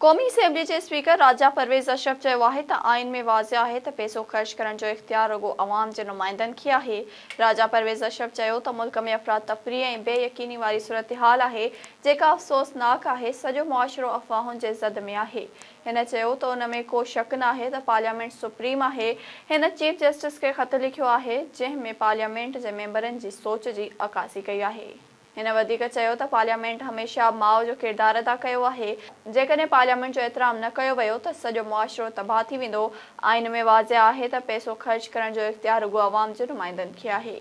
कौमी असम्बली के स्पीकर राजा परवेज़ अशरफ है आहे आइन में वाज़ आहे त पैसो ख़र्च करण जो इख़्तियार रुगो अवाम के नुमाइंदनि खे है राजा परवेज़ अशरफ चयो मुल्क में अफरा तफरी ए बेयकीनी वारी सूरत हाल आहे जेका अफ़सोसनाक आहे सॼो मुआशिरो अफ़वाहुनि जे ज़द में है इन तो त उन को शक ना आहे त पार्लियामेंट सुप्रीम है हिन चीफ जस्टिस के खत लिखो है जैमें पार्लियामेंट के मेंबरनि की सोच की अकासी कई है हिन वधीक चयो त पार्लियामेंट हमेशा माउ जो किरदारु अदा कयो आहे जेकॾहिं पार्लियामेंट जो एतिराम न कयो वियो त सॼो मुआशिरो तबाह थी वेंदो आइन में वाज़े आहे त पैसो ख़र्चु करण जो इख़्तियारु उगो आवाम जे नुमाइंदनि खे आहे